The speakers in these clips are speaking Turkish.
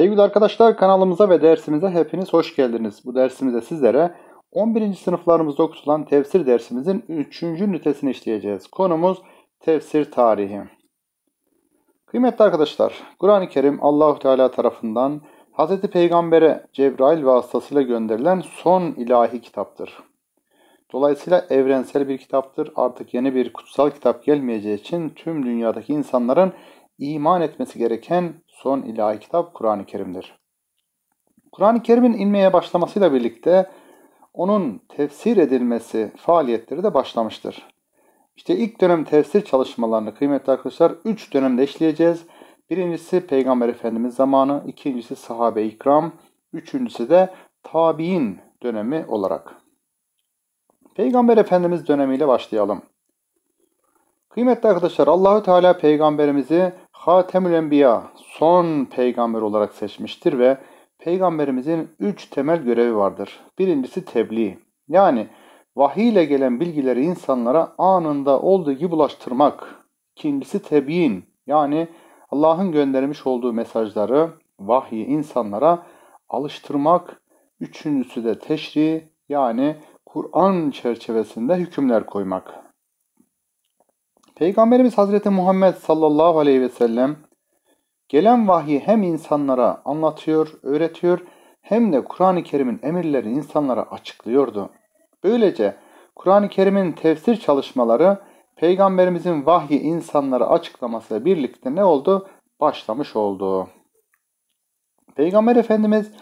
Sevgili arkadaşlar kanalımıza ve dersimize hepiniz hoş geldiniz. Bu dersimizde sizlere 11. sınıflarımızda okutulan tefsir dersimizin 3. ünitesini işleyeceğiz. Konumuz tefsir tarihi. Kıymetli arkadaşlar, Kur'an-ı Kerim Allahu Teala tarafından Hz. Peygamber'e Cebrail vasıtasıyla gönderilen son ilahi kitaptır. Dolayısıyla evrensel bir kitaptır. Artık yeni bir kutsal kitap gelmeyeceği için tüm dünyadaki insanların iman etmesi gereken Son ilahi kitap Kur'an-ı Kerim'dir. Kur'an-ı Kerim'in inmeye başlamasıyla birlikte onun tefsir edilmesi faaliyetleri de başlamıştır. İşte ilk dönem tefsir çalışmalarını kıymetli arkadaşlar 3 dönemde işleyeceğiz. Birincisi Peygamber Efendimiz zamanı, ikincisi sahabe-i ikram, üçüncüsü de tabi'in dönemi olarak. Peygamber Efendimiz dönemiyle başlayalım. Kıymetli arkadaşlar Allahü Teala peygamberimizi Hatemül Enbiya son peygamber olarak seçmiştir ve peygamberimizin üç temel görevi vardır. Birincisi tebliğ. Yani vahiy ile gelen bilgileri insanlara anında olduğu gibi ulaştırmak. İkincisi tebyin. Yani Allah'ın göndermiş olduğu mesajları vahyi insanlara alıştırmak. Üçüncüsü de teşri yani Kur'an çerçevesinde hükümler koymak. Peygamberimiz Hazreti Muhammed sallallahu aleyhi ve sellem gelen vahyi hem insanlara anlatıyor, öğretiyor hem de Kur'an-ı Kerim'in emirlerini insanlara açıklıyordu. Böylece Kur'an-ı Kerim'in tefsir çalışmaları Peygamberimizin vahyi insanlara açıklamasıyla birlikte ne oldu? Başlamış oldu. Peygamber Efendimiz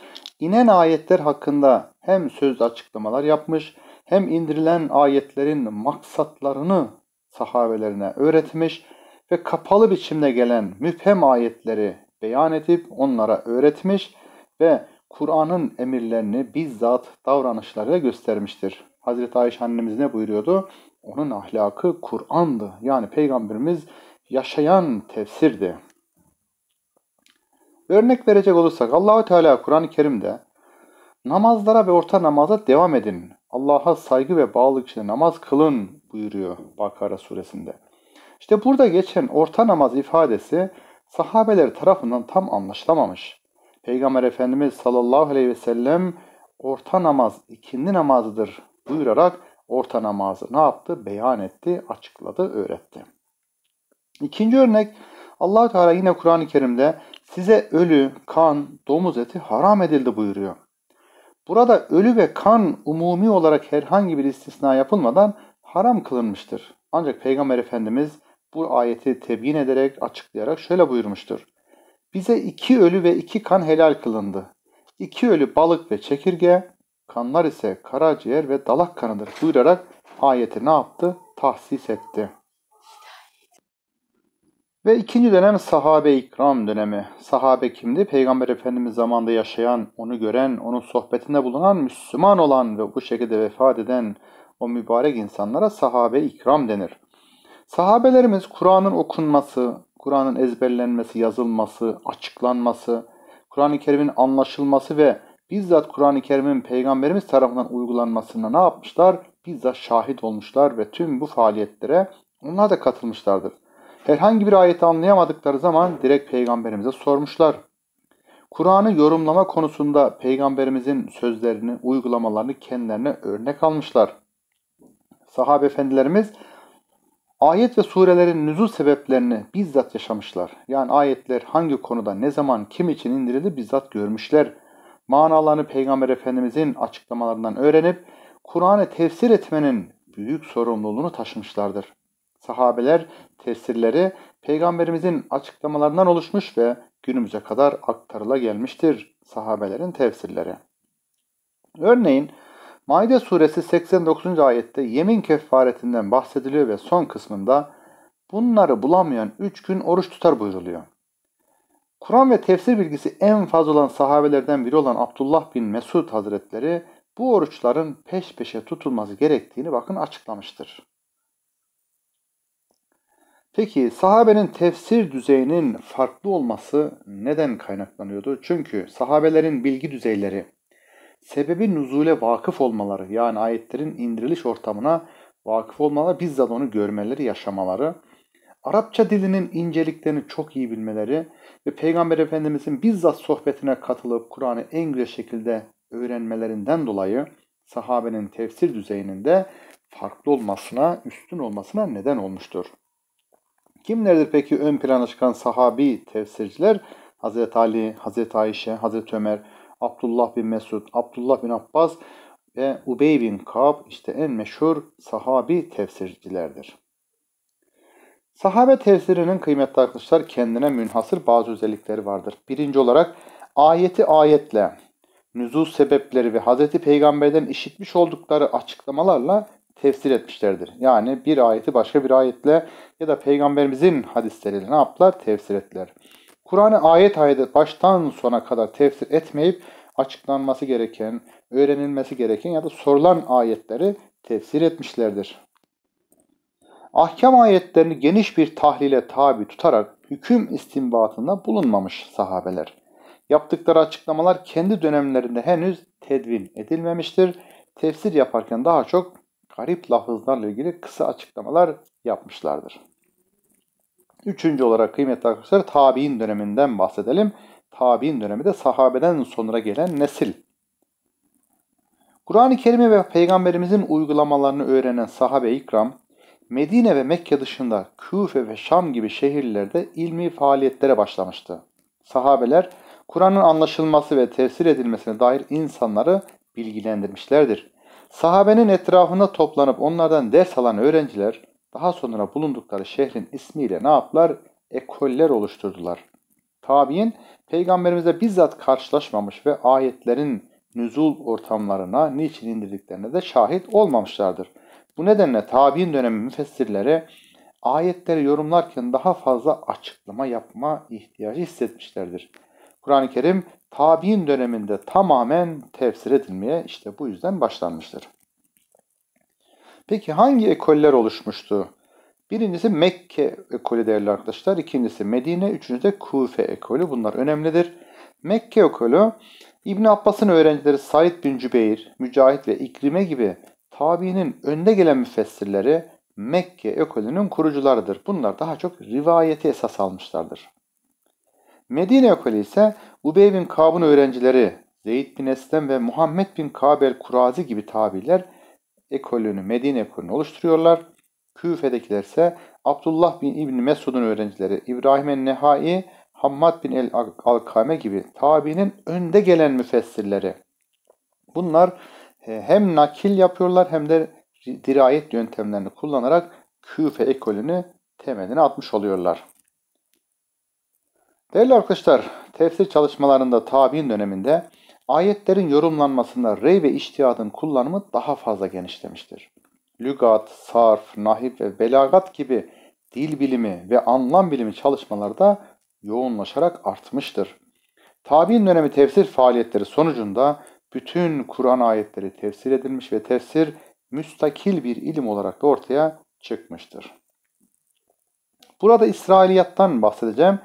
inen ayetler hakkında hem söz açıklamalar yapmış hem indirilen ayetlerin maksatlarını sahabelerine öğretmiş ve kapalı biçimde gelen müphem ayetleri beyan edip onlara öğretmiş ve Kur'an'ın emirlerini bizzat davranışlarıyla göstermiştir. Hazreti Ayşe annemiz ne buyuruyordu? Onun ahlakı Kur'an'dı. Yani Peygamberimiz yaşayan tefsirdi. Örnek verecek olursak Allahu Teala Kur'an-ı Kerim'de namazlara ve orta namaza devam edin. Allah'a saygı ve bağlılık için namaz kılın buyuruyor Bakara suresinde. İşte burada geçen orta namaz ifadesi sahabeler tarafından tam anlaşılamamış. Peygamber Efendimiz sallallahu aleyhi ve sellem orta namaz ikindi namazıdır buyurarak orta namazı ne yaptı? Beyan etti, açıkladı, öğretti. İkinci örnek allah Teala yine Kur'an-ı Kerim'de size ölü, kan, domuz eti haram edildi buyuruyor. Burada ölü ve kan umumi olarak herhangi bir istisna yapılmadan haram kılınmıştır. Ancak Peygamber Efendimiz bu ayeti tebyin ederek açıklayarak şöyle buyurmuştur. Bize iki ölü ve iki kan helal kılındı. İki ölü balık ve çekirge, kanlar ise karaciğer ve dalak kanıdır buyurarak ayeti ne yaptı? Tahsis etti. Ve ikinci dönem sahabe ikram dönemi. Sahabe kimdi? Peygamber Efendimiz zamanında yaşayan, onu gören, onun sohbetinde bulunan, Müslüman olan ve bu şekilde vefat eden, o mübarek insanlara sahabe ikram denir. Sahabelerimiz Kur'an'ın okunması, Kur'an'ın ezberlenmesi, yazılması, açıklanması, Kur'an-ı Kerim'in anlaşılması ve bizzat Kur'an-ı Kerim'in Peygamberimiz tarafından uygulanmasına ne yapmışlar? Bizzat şahit olmuşlar ve tüm bu faaliyetlere onlar da katılmışlardır. Herhangi bir ayeti anlayamadıkları zaman direkt Peygamberimize sormuşlar. Kur'an'ı yorumlama konusunda Peygamberimizin sözlerini, uygulamalarını kendilerine örnek almışlar sahabe efendilerimiz ayet ve surelerin nüzul sebeplerini bizzat yaşamışlar. Yani ayetler hangi konuda, ne zaman, kim için indirildi bizzat görmüşler. Manalarını Peygamber Efendimizin açıklamalarından öğrenip Kur'an'ı tefsir etmenin büyük sorumluluğunu taşımışlardır. Sahabeler tefsirleri Peygamberimizin açıklamalarından oluşmuş ve günümüze kadar aktarıla gelmiştir sahabelerin tefsirleri. Örneğin Maide suresi 89. ayette yemin kefaretinden bahsediliyor ve son kısmında bunları bulamayan 3 gün oruç tutar buyuruluyor. Kur'an ve tefsir bilgisi en fazla olan sahabelerden biri olan Abdullah bin Mesud Hazretleri bu oruçların peş peşe tutulması gerektiğini bakın açıklamıştır. Peki sahabenin tefsir düzeyinin farklı olması neden kaynaklanıyordu? Çünkü sahabelerin bilgi düzeyleri sebebi nuzule vakıf olmaları yani ayetlerin indiriliş ortamına vakıf olmaları bizzat onu görmeleri, yaşamaları, Arapça dilinin inceliklerini çok iyi bilmeleri ve Peygamber Efendimizin bizzat sohbetine katılıp Kur'an'ı en güzel şekilde öğrenmelerinden dolayı sahabenin tefsir düzeyinin de farklı olmasına, üstün olmasına neden olmuştur. Kimlerdir peki ön plana çıkan sahabi tefsirciler? Hz. Ali, Hz. Ayşe, Hz. Ömer, Abdullah bin Mesud, Abdullah bin Abbas ve Ubey bin Kab işte en meşhur sahabi tefsircilerdir. Sahabe tefsirinin kıymetli arkadaşlar kendine münhasır bazı özellikleri vardır. Birinci olarak ayeti ayetle, nüzul sebepleri ve Hz. Peygamber'den işitmiş oldukları açıklamalarla tefsir etmişlerdir. Yani bir ayeti başka bir ayetle ya da Peygamberimizin hadisleriyle ne yaptılar? Tefsir ettiler. Kur'an'ı ayet ayet baştan sona kadar tefsir etmeyip açıklanması gereken, öğrenilmesi gereken ya da sorulan ayetleri tefsir etmişlerdir. Ahkam ayetlerini geniş bir tahlile tabi tutarak hüküm istimbatında bulunmamış sahabeler. Yaptıkları açıklamalar kendi dönemlerinde henüz tedvin edilmemiştir. Tefsir yaparken daha çok garip lafızlarla ilgili kısa açıklamalar yapmışlardır. Üçüncü olarak kıymetli arkadaşlar tabi'in döneminden bahsedelim. Tabi'in dönemi de sahabeden sonra gelen nesil. Kur'an-ı Kerim'i ve Peygamberimizin uygulamalarını öğrenen sahabe ikram, Medine ve Mekke dışında Küfe ve Şam gibi şehirlerde ilmi faaliyetlere başlamıştı. Sahabeler, Kur'an'ın anlaşılması ve tefsir edilmesine dair insanları bilgilendirmişlerdir. Sahabenin etrafında toplanıp onlardan ders alan öğrenciler, daha sonra bulundukları şehrin ismiyle ne yaptılar? Ekoller oluşturdular. Tabi'in peygamberimize bizzat karşılaşmamış ve ayetlerin nüzul ortamlarına niçin indirdiklerine de şahit olmamışlardır. Bu nedenle tabi'in dönemi müfessirleri ayetleri yorumlarken daha fazla açıklama yapma ihtiyacı hissetmişlerdir. Kur'an-ı Kerim tabi'in döneminde tamamen tefsir edilmeye işte bu yüzden başlanmıştır. Peki hangi ekoller oluşmuştu? Birincisi Mekke ekolü değerli arkadaşlar. ikincisi Medine. üçüncü de Kufe ekolü. Bunlar önemlidir. Mekke ekolü İbn Abbas'ın öğrencileri Said bin Cübeyr, Mücahit ve İkrime gibi tabiinin önde gelen müfessirleri Mekke ekolünün kurucularıdır. Bunlar daha çok rivayeti esas almışlardır. Medine ekolü ise Ubey bin Kab'ın öğrencileri Zeyd bin Eslem ve Muhammed bin Kabel Kurazi gibi tabiler ekolünü, Medine ekolünü oluşturuyorlar. Küfe'dekiler ise Abdullah bin İbn Mesud'un öğrencileri İbrahim el-Nehai, Hammad bin el-Alkame gibi tabi'nin önde gelen müfessirleri. Bunlar e, hem nakil yapıyorlar hem de dirayet yöntemlerini kullanarak Küfe ekolünü temeline atmış oluyorlar. Değerli arkadaşlar, tefsir çalışmalarında tabi'in döneminde Ayetlerin yorumlanmasında rey ve iştihadın kullanımı daha fazla genişlemiştir. Lügat, sarf, nahif ve belagat gibi dil bilimi ve anlam bilimi çalışmalarda yoğunlaşarak artmıştır. Tabi'in dönemi tefsir faaliyetleri sonucunda bütün Kur'an ayetleri tefsir edilmiş ve tefsir müstakil bir ilim olarak da ortaya çıkmıştır. Burada İsrailiyattan bahsedeceğim.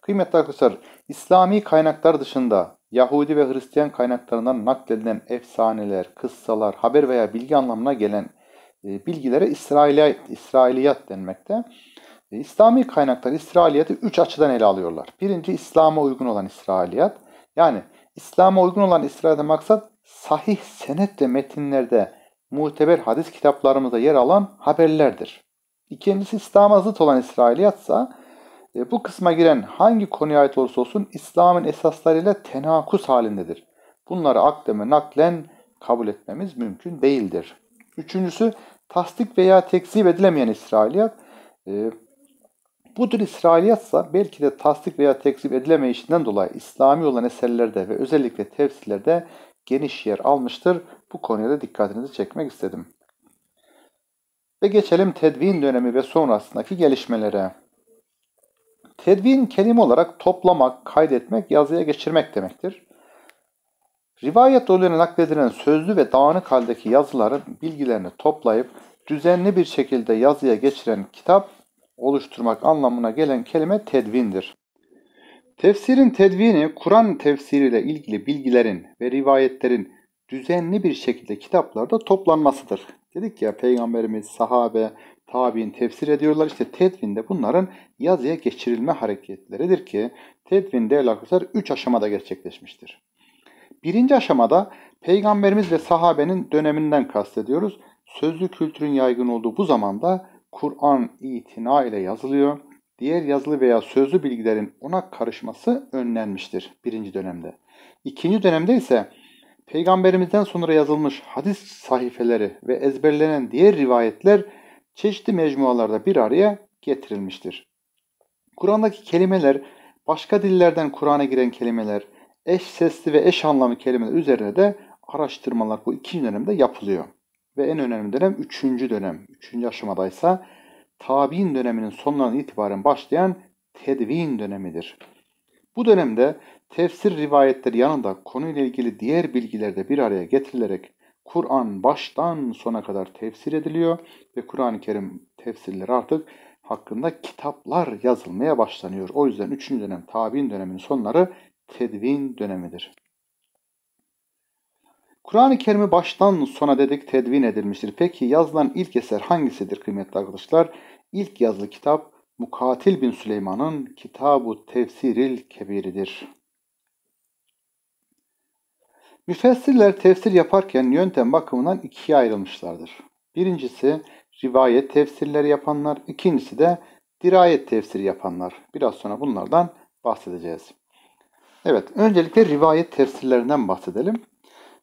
Kıymetli arkadaşlar, İslami kaynaklar dışında Yahudi ve Hristiyan kaynaklarından nakledilen efsaneler, kıssalar, haber veya bilgi anlamına gelen e, bilgilere İsrailiyat, İsrailiyat denmekte. E, İslami kaynaklar İsrailiyat'ı üç açıdan ele alıyorlar. Birinci İslam'a uygun olan İsrailiyat. Yani İslam'a uygun olan İsrail'de maksat sahih senetle metinlerde muteber hadis kitaplarımızda yer alan haberlerdir. İkincisi İslam'a zıt olan İsrailiyatsa e, bu kısma giren hangi konuya ait olursa olsun İslam'ın esaslarıyla tenakus halindedir. Bunları akdeme naklen kabul etmemiz mümkün değildir. Üçüncüsü tasdik veya tekzip edilemeyen İsrailiyat. E, bu tür İsrailiyatsa belki de tasdik veya tekzip edilemeyişinden dolayı İslami olan eserlerde ve özellikle tefsirlerde geniş yer almıştır. Bu konuya da dikkatinizi çekmek istedim. Ve geçelim tedvin dönemi ve sonrasındaki gelişmelere. Tedvin kelime olarak toplamak, kaydetmek, yazıya geçirmek demektir. Rivayet yoluyla nakledilen sözlü ve dağınık haldeki yazıların bilgilerini toplayıp düzenli bir şekilde yazıya geçiren kitap oluşturmak anlamına gelen kelime tedvindir. Tefsirin tedvini, Kur'an tefsiriyle ilgili bilgilerin ve rivayetlerin düzenli bir şekilde kitaplarda toplanmasıdır. Dedik ya peygamberimiz, sahabe, tabi'in tefsir ediyorlar. İşte tedvinde bunların yazıya geçirilme hareketleridir ki tedvin değerli arkadaşlar 3 aşamada gerçekleşmiştir. Birinci aşamada peygamberimiz ve sahabenin döneminden kastediyoruz. Sözlü kültürün yaygın olduğu bu zamanda Kur'an itina ile yazılıyor. Diğer yazılı veya sözlü bilgilerin ona karışması önlenmiştir birinci dönemde. İkinci dönemde ise peygamberimizden sonra yazılmış hadis sahifeleri ve ezberlenen diğer rivayetler çeşitli mecmualarda bir araya getirilmiştir. Kur'an'daki kelimeler başka dillerden Kur'an'a giren kelimeler, eş sesli ve eş anlamı kelimeler üzerine de araştırmalar bu iki dönemde yapılıyor. Ve en önemli dönem üçüncü dönem. Üçüncü aşamadaysa tabi'in döneminin sonundan itibaren başlayan tedvin dönemidir. Bu dönemde tefsir rivayetleri yanında konuyla ilgili diğer bilgiler de bir araya getirilerek Kur'an baştan sona kadar tefsir ediliyor ve Kur'an-ı Kerim tefsirleri artık hakkında kitaplar yazılmaya başlanıyor. O yüzden 3. dönem tabi'in döneminin sonları tedvin dönemidir. Kur'an-ı Kerim'i baştan sona dedik tedvin edilmiştir. Peki yazılan ilk eser hangisidir kıymetli arkadaşlar? İlk yazılı kitap Mukatil bin Süleyman'ın Kitabu Tefsiril Kebiridir. Müfessirler tefsir yaparken yöntem bakımından ikiye ayrılmışlardır. Birincisi rivayet tefsirleri yapanlar, ikincisi de dirayet tefsiri yapanlar. Biraz sonra bunlardan bahsedeceğiz. Evet, öncelikle rivayet tefsirlerinden bahsedelim.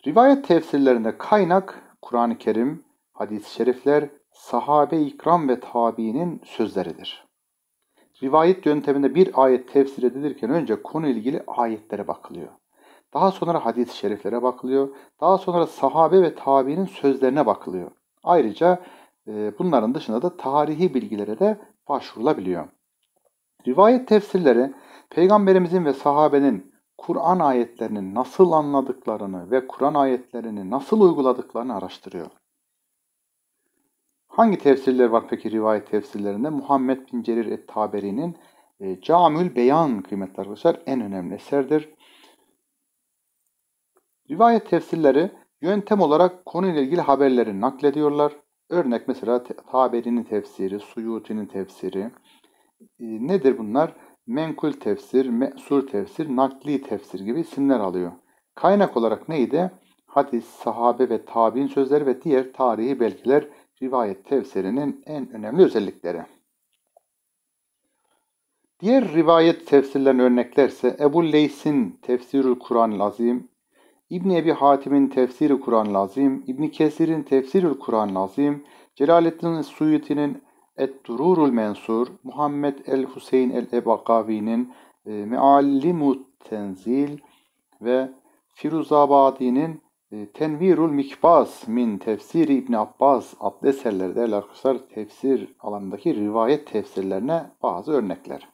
Rivayet tefsirlerinde kaynak Kur'an-ı Kerim, hadis-i şerifler, sahabe ikram ve tabiinin sözleridir. Rivayet yönteminde bir ayet tefsir edilirken önce konu ilgili ayetlere bakılıyor. Daha sonra hadis-i şeriflere bakılıyor. Daha sonra sahabe ve tabi'nin sözlerine bakılıyor. Ayrıca e, bunların dışında da tarihi bilgilere de başvurulabiliyor. Rivayet tefsirleri peygamberimizin ve sahabenin Kur'an ayetlerini nasıl anladıklarını ve Kur'an ayetlerini nasıl uyguladıklarını araştırıyor. Hangi tefsirler var peki rivayet tefsirlerinde? Muhammed bin Cerir et-Taberi'nin e, Camül Beyan kıymetli arkadaşlar en önemli eserdir. Rivayet tefsirleri yöntem olarak konuyla ilgili haberleri naklediyorlar. Örnek mesela Taberi'nin tefsiri, Suyuti'nin tefsiri. E, nedir bunlar? Menkul tefsir, mesur tefsir, nakli tefsir gibi isimler alıyor. Kaynak olarak neydi? Hadis, sahabe ve tabi'in sözleri ve diğer tarihi belgeler rivayet tefsirinin en önemli özellikleri. Diğer rivayet tefsirlerini örneklerse Ebu Leys'in Tefsirül Kur'an-ı Azim, İbn Ebi Hatim'in Tefsiri Kur'an Lazim, İbn Kesir'in Tefsirül Kur'an Lazim, Celaleddin Suyuti'nin Et-Dururul Mensur, Muhammed el-Hüseyin el-Ebakavi'nin e, Meallimut Tenzil ve Firuzabadi'nin e, Tenvirul Mikbas min Tefsiri İbn Abbas adlı eserlerde arkadaşlar tefsir alanındaki rivayet tefsirlerine bazı örnekler.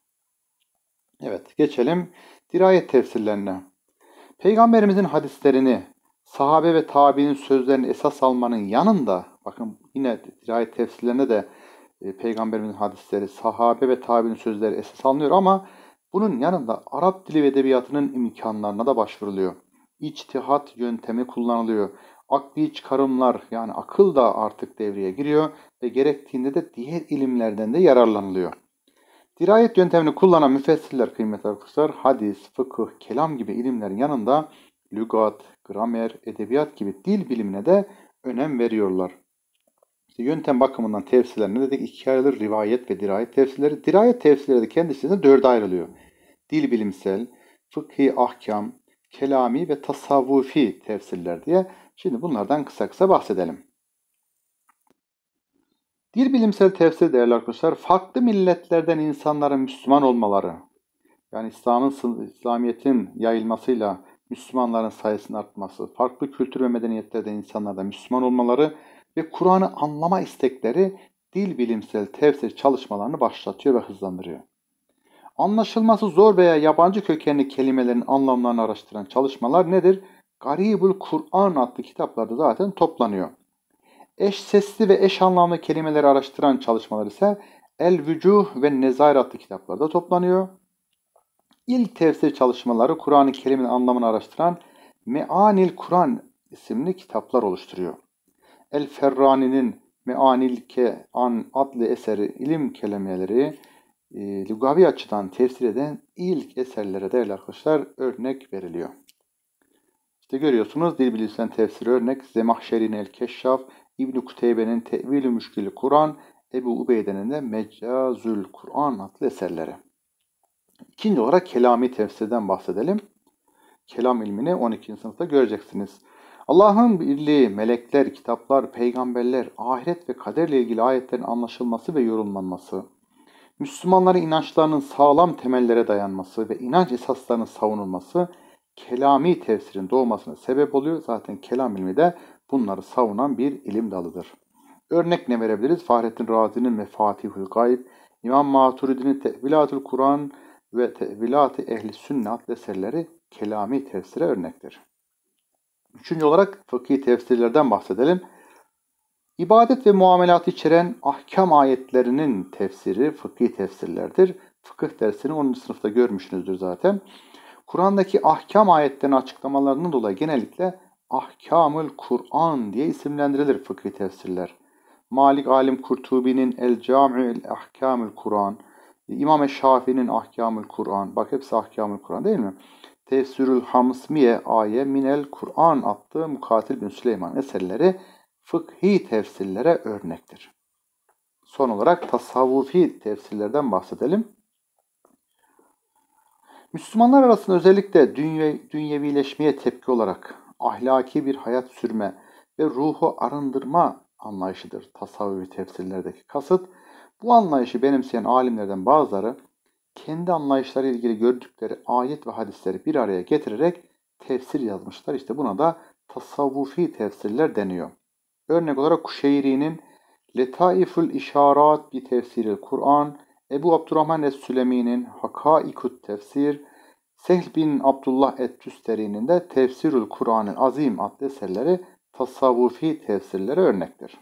Evet geçelim dirayet tefsirlerine. Peygamberimizin hadislerini sahabe ve tabi'nin sözlerini esas almanın yanında bakın yine dirayet tefsirlerine de e, peygamberimizin hadisleri sahabe ve tabi'nin sözleri esas alınıyor ama bunun yanında Arap dili ve edebiyatının imkanlarına da başvuruluyor. İçtihat yöntemi kullanılıyor. Akli çıkarımlar yani akıl da artık devreye giriyor ve gerektiğinde de diğer ilimlerden de yararlanılıyor. Dirayet yöntemini kullanan müfessirler kıymetli arkadaşlar hadis, fıkıh, kelam gibi ilimlerin yanında lügat, gramer, edebiyat gibi dil bilimine de önem veriyorlar. İşte yöntem bakımından tefsirler ne dedik? İkiye ayrılır rivayet ve dirayet tefsirleri. Dirayet tefsirleri de kendi içerisinde dörde ayrılıyor. Dil bilimsel, fıkhi ahkam, kelami ve tasavvufi tefsirler diye. Şimdi bunlardan kısa kısa bahsedelim. Dil bilimsel tefsir değerli arkadaşlar, farklı milletlerden insanların Müslüman olmaları, yani İslam'ın, İslamiyet'in yayılmasıyla Müslümanların sayısının artması, farklı kültür ve medeniyetlerde insanlarda Müslüman olmaları ve Kur'an'ı anlama istekleri dil bilimsel tefsir çalışmalarını başlatıyor ve hızlandırıyor. Anlaşılması zor veya yabancı kökenli kelimelerin anlamlarını araştıran çalışmalar nedir? Garibul Kur'an adlı kitaplarda zaten toplanıyor. Eş sesli ve eş anlamlı kelimeleri araştıran çalışmalar ise El Vücuh ve Nezair adlı kitaplarda toplanıyor. İlk tefsir çalışmaları kuran kelimenin anlamını araştıran Meanil Kur'an isimli kitaplar oluşturuyor. El Ferrani'nin Meanil Ke An adlı eseri ilim kelimeleri e, lugavi açıdan tefsir eden ilk eserlere değerli arkadaşlar örnek veriliyor. İşte görüyorsunuz dil bilgisinden tefsir örnek Zemahşerin El Keşşaf, İbn-i Kuteybe'nin Tevil-i müşkil Kur'an, Ebu Ubeyde'nin de Meccazül Kur'an adlı eserleri. İkinci olarak kelami tefsirden bahsedelim. Kelam ilmini 12. sınıfta göreceksiniz. Allah'ın birliği, melekler, kitaplar, peygamberler, ahiret ve kaderle ilgili ayetlerin anlaşılması ve yorumlanması, Müslümanların inançlarının sağlam temellere dayanması ve inanç esaslarının savunulması, kelami tefsirin doğmasına sebep oluyor. Zaten kelam ilmi de bunları savunan bir ilim dalıdır. Örnek ne verebiliriz? Fahrettin Razi'nin ve Fatihül Gayb, İmam Maturidi'nin Tevilatül Kur'an ve Tevilat-ı Ehli Sünnet eserleri kelami tefsire örnektir. Üçüncü olarak fıkhi tefsirlerden bahsedelim. İbadet ve muamelat içeren ahkam ayetlerinin tefsiri fıkhi tefsirlerdir. Fıkıh dersini 10. sınıfta görmüşsünüzdür zaten. Kur'an'daki ahkam ayetlerinin açıklamalarının dolayı genellikle Ahkamül Kur'an diye isimlendirilir fıkhi tefsirler. Malik Alim Kurtubi'nin El Cami'ül Ahkamül Kur'an, İmam Şafii'nin Ahkamül Kur'an, bak hepsi Ahkamül Kur'an değil mi? Tefsirül Hamsmiye Aye Minel Kur'an attı Mukatil bin Süleyman eserleri fıkhi tefsirlere örnektir. Son olarak tasavvufi tefsirlerden bahsedelim. Müslümanlar arasında özellikle dünya, dünyevileşmeye tepki olarak ahlaki bir hayat sürme ve ruhu arındırma anlayışıdır tasavvufi tefsirlerdeki kasıt. Bu anlayışı benimseyen alimlerden bazıları kendi anlayışları ilgili gördükleri ayet ve hadisleri bir araya getirerek tefsir yazmışlar. İşte buna da tasavvufi tefsirler deniyor. Örnek olarak Kuşeyri'nin Letaifül İşarat bir tefsiri Kur'an, Ebu Abdurrahman Es-Sülemi'nin Hakaikut Tefsir, Sehl bin Abdullah ettüsteri'nin de Tefsirül Kur'an-ı Azim adlı eserleri tasavvufi tefsirlere örnektir.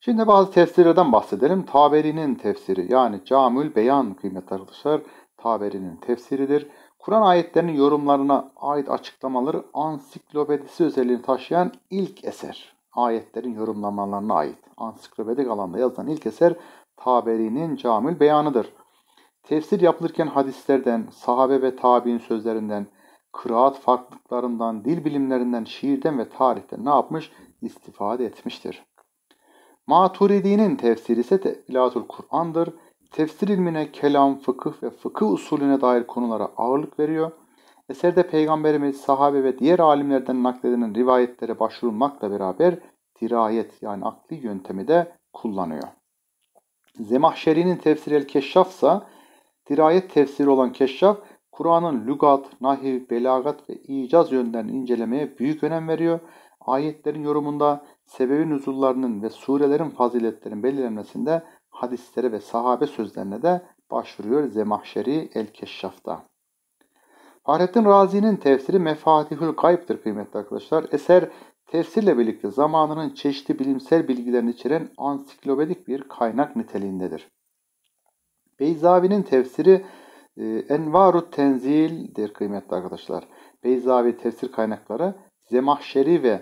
Şimdi bazı tefsirlerden bahsedelim. Taberi'nin tefsiri yani Camül Beyan kıymetli arkadaşlar Taberi'nin tefsiridir. Kur'an ayetlerinin yorumlarına ait açıklamaları ansiklopedisi özelliğini taşıyan ilk eser. Ayetlerin yorumlamalarına ait ansiklopedik alanda yazılan ilk eser Taberi'nin Camül Beyanı'dır. Tefsir yapılırken hadislerden, sahabe ve tabi'in sözlerinden, kıraat farklılıklarından, dil bilimlerinden, şiirden ve tarihten ne yapmış? İstifade etmiştir. Maturidi'nin tefsiri ise Tevhilatul Kur'an'dır. Tefsir ilmine kelam, fıkıh ve fıkıh usulüne dair konulara ağırlık veriyor. Eserde peygamberimiz, sahabe ve diğer alimlerden nakledilen rivayetlere başvurulmakla beraber dirayet yani akli yöntemi de kullanıyor. Zemahşeri'nin tefsir el keşşafsa Dirayet tefsiri olan keşşaf, Kur'an'ın lügat, nahiv, belagat ve icaz yönlerini incelemeye büyük önem veriyor. Ayetlerin yorumunda, sebebi nüzullarının ve surelerin faziletlerinin belirlenmesinde hadislere ve sahabe sözlerine de başvuruyor Zemahşeri El-Keşşaf'ta. Fahrettin Razi'nin tefsiri Mefatihül Gayb'dir kıymetli arkadaşlar. Eser tefsirle birlikte zamanının çeşitli bilimsel bilgilerini içeren ansiklopedik bir kaynak niteliğindedir. Beyzavi'nin tefsiri e, Envarut Tenzil'dir kıymetli arkadaşlar. Beyzavi tefsir kaynakları Zemahşeri ve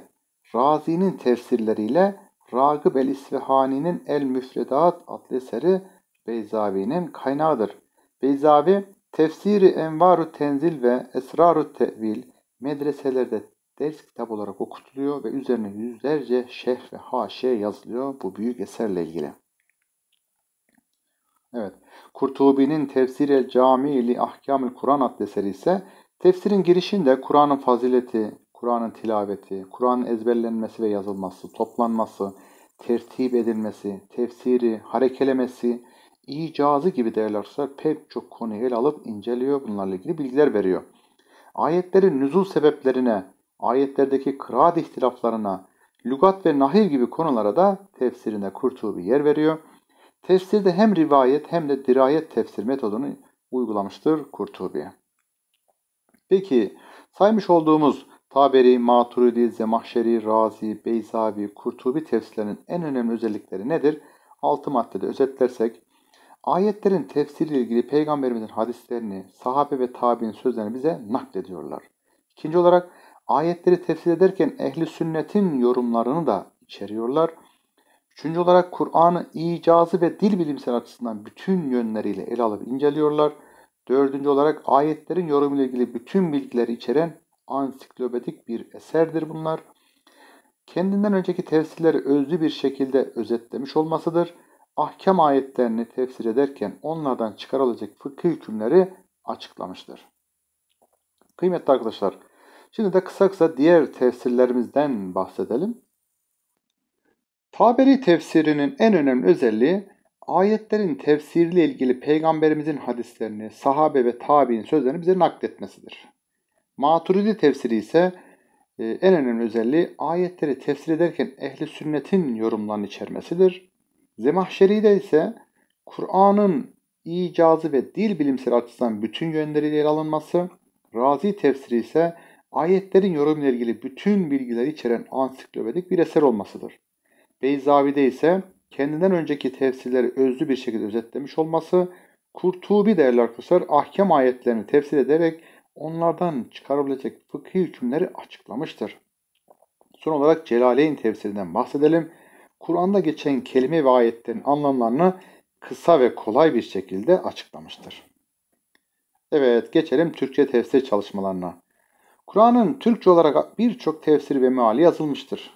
Razi'nin tefsirleriyle Ragıp el-İsfihani'nin El-Müfredat adlı eseri Beyzavi'nin kaynağıdır. Beyzavi, Tefsiri Envaru Tenzil ve Esraru Tevil medreselerde ders kitap olarak okutuluyor ve üzerine yüzlerce şerh ve haşiye yazılıyor bu büyük eserle ilgili. Evet. Kurtubi'nin Tefsir-i Cami'li Ahkam-ül Kur'an adlı eseri ise tefsirin girişinde Kur'an'ın fazileti, Kur'an'ın tilaveti, Kur'an'ın ezberlenmesi ve yazılması, toplanması, tertip edilmesi, tefsiri, harekelemesi, icazı gibi değerler arkadaşlar pek çok konuyu ele alıp inceliyor. Bunlarla ilgili bilgiler veriyor. Ayetlerin nüzul sebeplerine, ayetlerdeki kıraat ihtilaflarına, lügat ve nahiv gibi konulara da tefsirinde Kurtubi yer veriyor. Tefsirde hem rivayet hem de dirayet tefsir metodunu uygulamıştır Kurtubi. Peki saymış olduğumuz Taberi, Maturidi, Zemahşeri, Razi, Beyzavi, Kurtubi tefsirlerinin en önemli özellikleri nedir? 6 maddede özetlersek, ayetlerin tefsiriyle ilgili Peygamberimizin hadislerini, sahabe ve tabi'nin sözlerini bize naklediyorlar. İkinci olarak ayetleri tefsir ederken ehli sünnetin yorumlarını da içeriyorlar. Üçüncü olarak Kur'an'ı icazı ve dil bilimsel açısından bütün yönleriyle ele alıp inceliyorlar. Dördüncü olarak ayetlerin yorumuyla ilgili bütün bilgileri içeren ansiklopedik bir eserdir bunlar. Kendinden önceki tefsirleri özlü bir şekilde özetlemiş olmasıdır. Ahkam ayetlerini tefsir ederken onlardan çıkarılacak fıkıh hükümleri açıklamıştır. Kıymetli arkadaşlar, şimdi de kısa kısa diğer tefsirlerimizden bahsedelim. Taberi tefsirinin en önemli özelliği ayetlerin tefsiriyle ilgili peygamberimizin hadislerini, sahabe ve tabi'in sözlerini bize nakletmesidir. Maturidi tefsiri ise e, en önemli özelliği ayetleri tefsir ederken ehli sünnetin yorumlarını içermesidir. Zemahşeri de ise Kur'an'ın icazı ve dil bilimsel açısından bütün yönleriyle ele alınması, Razi tefsiri ise ayetlerin yorumuyla ilgili bütün bilgileri içeren ansiklopedik bir eser olmasıdır. Beyzavi'de ise kendinden önceki tefsirleri özlü bir şekilde özetlemiş olması, Kurtubi değerli arkadaşlar ahkem ayetlerini tefsir ederek onlardan çıkarabilecek fıkhi hükümleri açıklamıştır. Son olarak Celaleyn tefsirinden bahsedelim. Kur'an'da geçen kelime ve ayetlerin anlamlarını kısa ve kolay bir şekilde açıklamıştır. Evet geçelim Türkçe tefsir çalışmalarına. Kur'an'ın Türkçe olarak birçok tefsir ve meali yazılmıştır.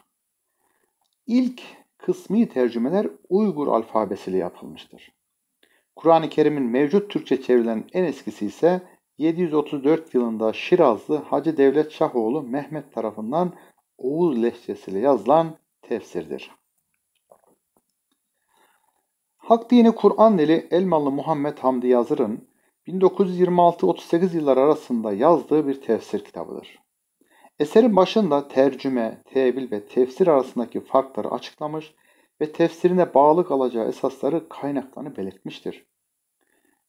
İlk kısmi tercümeler Uygur alfabesiyle yapılmıştır. Kur'an-ı Kerim'in mevcut Türkçe çevrilen en eskisi ise 734 yılında Şirazlı Hacı Devlet Şahoğlu Mehmet tarafından Oğuz lehçesiyle yazılan tefsirdir. Hak dini Kur'an dili Elmalı Muhammed Hamdi Yazır'ın 1926-38 yıllar arasında yazdığı bir tefsir kitabıdır. Eserin başında tercüme, tevil ve tefsir arasındaki farkları açıklamış ve tefsirine bağlık alacağı esasları kaynaklarını belirtmiştir.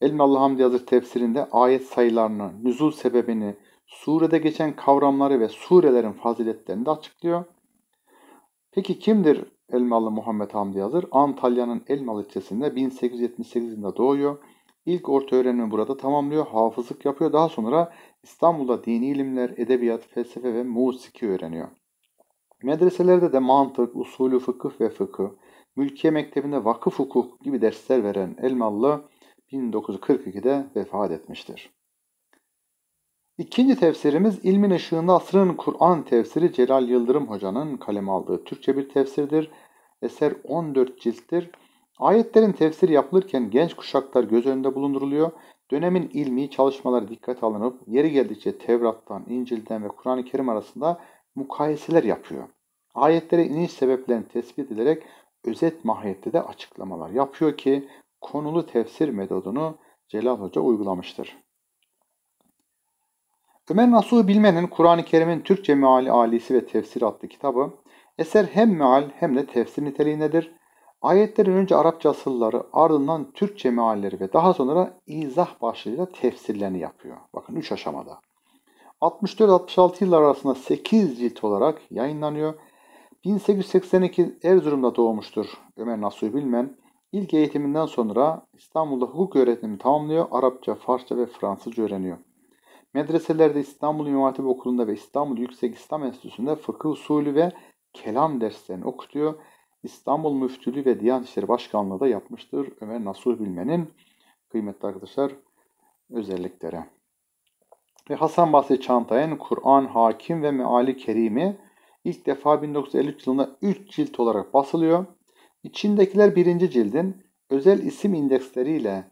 Elmalı Hamdi Hazır tefsirinde ayet sayılarını, nüzul sebebini, surede geçen kavramları ve surelerin faziletlerini de açıklıyor. Peki kimdir Elmalı Muhammed Hamdi Hazır? Antalya'nın Elmalı ilçesinde 1878'inde doğuyor. İlk orta öğrenimi burada tamamlıyor, hafızlık yapıyor. Daha sonra İstanbul'da dini ilimler, edebiyat, felsefe ve musiki öğreniyor. Medreselerde de mantık, usulü fıkıh ve fıkıh, mülkiye mektebinde vakıf hukuk gibi dersler veren Elmalı 1942'de vefat etmiştir. İkinci tefsirimiz ilmin ışığında asrın Kur'an tefsiri Celal Yıldırım Hoca'nın kaleme aldığı Türkçe bir tefsirdir. Eser 14 cilttir. Ayetlerin tefsiri yapılırken genç kuşaklar göz önünde bulunduruluyor. Dönemin ilmi çalışmaları dikkat alınıp yeri geldikçe Tevrat'tan, İncil'den ve Kur'an-ı Kerim arasında mukayeseler yapıyor. Ayetlere iniş sebeplerini tespit ederek özet mahiyette de açıklamalar yapıyor ki konulu tefsir metodunu Celal Hoca uygulamıştır. Ömer Nasuh Bilmen'in Kur'an-ı Kerim'in Türkçe Meali Alisi ve Tefsir adlı kitabı eser hem meal hem de tefsir niteliğindedir. Ayetlerin önce Arapça asılları, ardından Türkçe mealleri ve daha sonra izah başlığıyla tefsirlerini yapıyor. Bakın 3 aşamada. 64-66 yıllar arasında 8 cilt olarak yayınlanıyor. 1882 Erzurum'da doğmuştur Ömer Nasuhi Bilmen. İlk eğitiminden sonra İstanbul'da hukuk öğretimi tamamlıyor. Arapça, Farsça ve Fransızca öğreniyor. Medreselerde İstanbul Üniversitesi Okulu'nda ve İstanbul Yüksek İslam Enstitüsü'nde fıkıh usulü ve kelam derslerini okutuyor. İstanbul Müftülüğü ve Diyanet İşleri Başkanlığı da yapmıştır Ömer Nasuh Bilmen'in kıymetli arkadaşlar özellikleri. Ve Hasan Basri Çantay'ın Kur'an Hakim ve Meali Kerim'i ilk defa 1953 yılında 3 cilt olarak basılıyor. İçindekiler birinci cildin özel isim indeksleriyle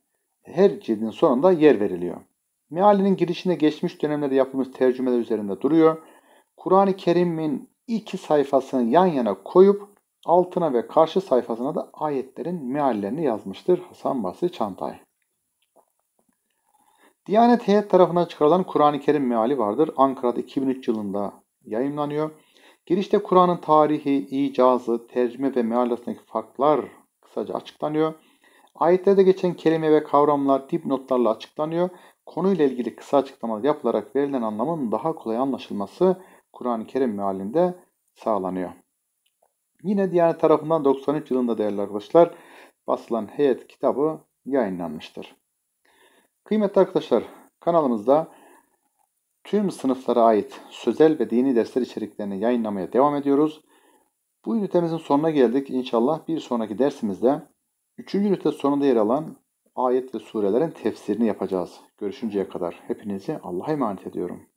her cildin sonunda yer veriliyor. Mealinin girişine geçmiş dönemlerde yapılmış tercümeler üzerinde duruyor. Kur'an-ı Kerim'in iki sayfasını yan yana koyup Altına ve karşı sayfasına da ayetlerin meallerini yazmıştır Hasan Basri Çantay. Diyanet Heyet tarafından çıkarılan Kur'an-ı Kerim meali vardır. Ankara'da 2003 yılında yayınlanıyor. Girişte Kur'an'ın tarihi, icazı, tercüme ve meal arasındaki farklar kısaca açıklanıyor. Ayetlerde geçen kelime ve kavramlar dipnotlarla açıklanıyor. Konuyla ilgili kısa açıklamalar yapılarak verilen anlamın daha kolay anlaşılması Kur'an-ı Kerim mealinde sağlanıyor. Yine Diyanet tarafından 93 yılında değerli arkadaşlar basılan heyet kitabı yayınlanmıştır. Kıymetli arkadaşlar kanalımızda tüm sınıflara ait sözel ve dini dersler içeriklerini yayınlamaya devam ediyoruz. Bu ünitemizin sonuna geldik. İnşallah bir sonraki dersimizde 3. ünite sonunda yer alan ayet ve surelerin tefsirini yapacağız. Görüşünceye kadar hepinizi Allah'a emanet ediyorum.